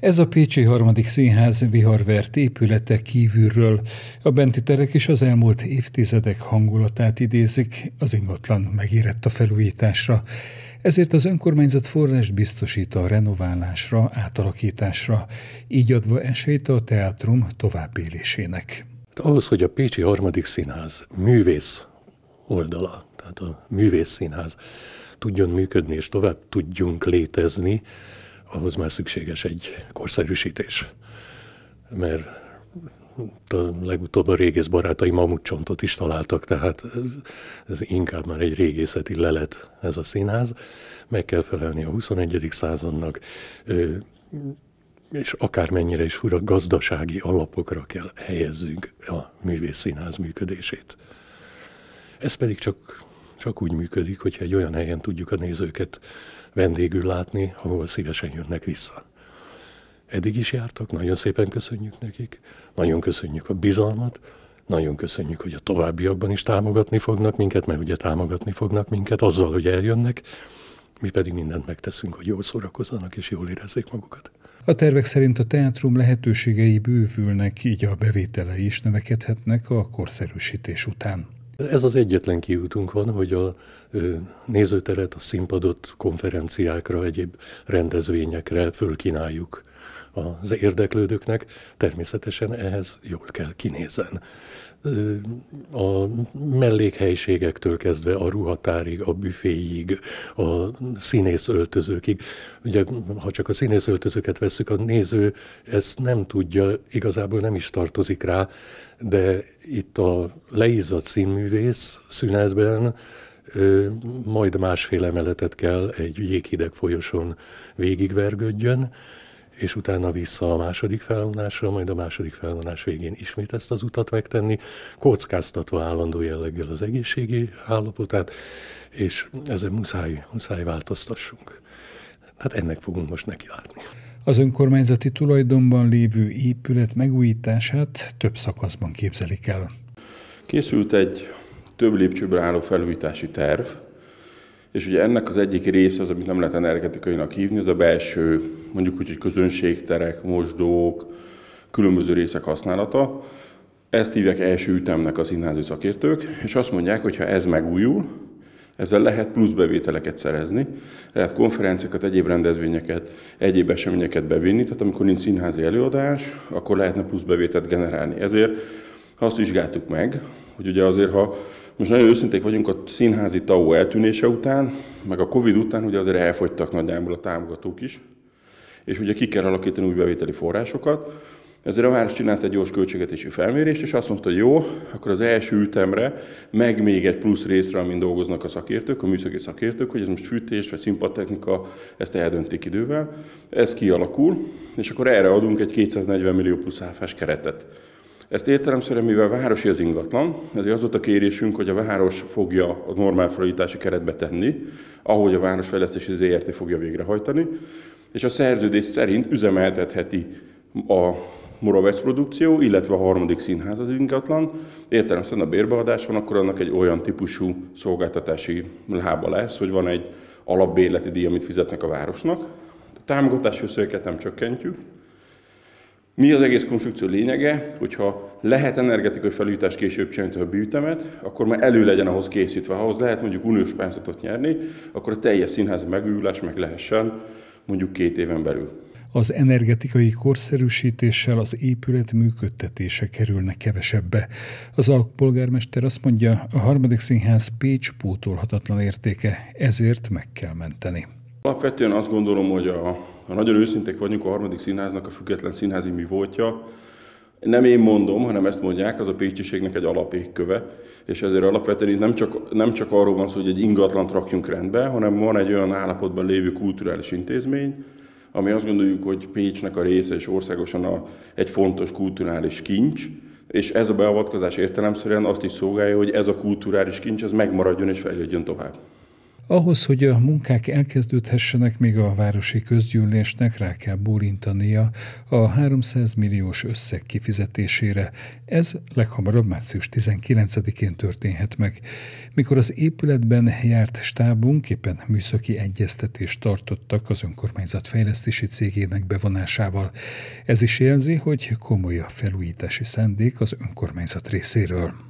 Ez a Pécsi Harmadik Színház viharvert épülete kívülről. A benti terek is az elmúlt évtizedek hangulatát idézik, az ingatlan megérett a felújításra. Ezért az önkormányzat forrást biztosít a renoválásra, átalakításra, így adva esélyt a teátrum továbbélésének. Ahhoz, hogy a Pécsi Harmadik Színház művész oldala, tehát a művész színház tudjon működni és tovább tudjunk létezni, ahhoz már szükséges egy korszerűsítés. Mert a legutóbb a régész barátai mamutcsontot is találtak, tehát ez, ez inkább már egy régészeti lelet ez a színház. Meg kell felelni a 21. századnak, és akármennyire is fura gazdasági alapokra kell helyezzünk a színház működését. Ez pedig csak csak úgy működik, hogyha egy olyan helyen tudjuk a nézőket vendégül látni, ahol szívesen jönnek vissza. Eddig is jártak, nagyon szépen köszönjük nekik, nagyon köszönjük a bizalmat, nagyon köszönjük, hogy a továbbiakban is támogatni fognak minket, mert ugye támogatni fognak minket azzal, hogy eljönnek, mi pedig mindent megteszünk, hogy jól szórakozzanak és jól érezzék magukat. A tervek szerint a teátrum lehetőségei bővülnek, így a bevételei is növekedhetnek a korszerűsítés után. Ez az egyetlen kiútunk van, hogy a nézőteret, a színpadot konferenciákra, egyéb rendezvényekre fölkínáljuk az érdeklődőknek, természetesen ehhez jól kell kinézen. A mellékhelyiségektől kezdve a ruhatárig, a büféig, a színészöltözőkig. Ugye, ha csak a színészöltözőket veszük, a néző ezt nem tudja, igazából nem is tartozik rá, de itt a leizzadt színművész szünetben majd másfél emeletet kell egy jéghideg folyosón végigvergődjön, és utána vissza a második felvonásra, majd a második felvonás végén ismét ezt az utat megtenni, kockáztatva állandó jelleggel az egészségi állapotát, és ezen muszáj, muszáj változtassunk. Hát ennek fogunk most látni. Az önkormányzati tulajdonban lévő épület megújítását több szakaszban képzelik el. Készült egy több lépcsőből álló felújítási terv, és ugye ennek az egyik része az, amit nem lehet energetikainak hívni, az a belső, mondjuk úgy, hogy közönségterek, mosdók, különböző részek használata. Ezt hívják első ütemnek a színházi szakértők, és azt mondják, hogy ha ez megújul, ezzel lehet plusz bevételeket szerezni, lehet konferenciákat, egyéb rendezvényeket, egyéb eseményeket bevinni, tehát amikor nincs színházi előadás, akkor lehetne plusz bevételt generálni. Ezért azt vizsgáltuk meg, hogy ugye azért, ha most nagyon őszinték vagyunk a színházi TAO eltűnése után, meg a Covid után ugye azért elfogytak nagyjából a támogatók is, és ugye ki kell alakítani új bevételi forrásokat, ezért a város csinált egy gyors költségetési felmérést, és azt mondta, hogy jó, akkor az első ütemre, meg még egy plusz részre, amin dolgoznak a szakértők, a műszaki szakértők, hogy ez most fűtés vagy színpadtechnika, ezt eldöntik idővel. Ez kialakul, és akkor erre adunk egy 240 millió plusz áfás keretet. Ezt értelemszerűen, mivel városi az ingatlan, ezért az volt a kérésünk, hogy a város fogja a normál felújítási keretbe tenni, ahogy a Városfejlesztési ZRT fogja végrehajtani, és a szerződés szerint üzemeltetheti a Moravec produkció, illetve a harmadik színház az ingatlan. Értelemszerűen a bérbeadás van, akkor annak egy olyan típusú szolgáltatási lába lesz, hogy van egy alapbérleti díj, amit fizetnek a városnak. A támogatási összegeket nem csökkentjük, mi az egész konstrukció lényege, hogyha lehet energetikai felújítás később csinálni a bűtemet, akkor már elő legyen ahhoz készítve. Ha ahhoz lehet mondjuk uniós pályázatot nyerni, akkor a teljes színház megújulás meg lehessen mondjuk két éven belül. Az energetikai korszerűsítéssel az épület működtetése kerülne kevesebbe. Az Alkpolgármester azt mondja, a harmadik színház Pécs pótolhatatlan értéke, ezért meg kell menteni. Alapvetően azt gondolom, hogy a, a nagyon őszintek vagyunk, a harmadik színháznak a független színházi mi voltja, nem én mondom, hanem ezt mondják, az a pécsiségnek egy alapékköve, és ezért alapvetően itt nem csak, nem csak arról van szó, hogy egy ingatlant rakjunk rendbe, hanem van egy olyan állapotban lévő kulturális intézmény, ami azt gondoljuk, hogy Pécsnek a része és országosan a, egy fontos kulturális kincs, és ez a beavatkozás értelemszerűen azt is szolgálja, hogy ez a kulturális kincs, ez megmaradjon és fejlődjön tovább. Ahhoz, hogy a munkák elkezdődhessenek, még a városi közgyűlésnek rá kell bólintania a 300 milliós összeg kifizetésére. Ez leghamarabb március 19-én történhet meg. Mikor az épületben járt stábunk, éppen műszaki egyeztetést tartottak az önkormányzat fejlesztési cégének bevonásával. Ez is jelzi, hogy komoly a felújítási szándék az önkormányzat részéről.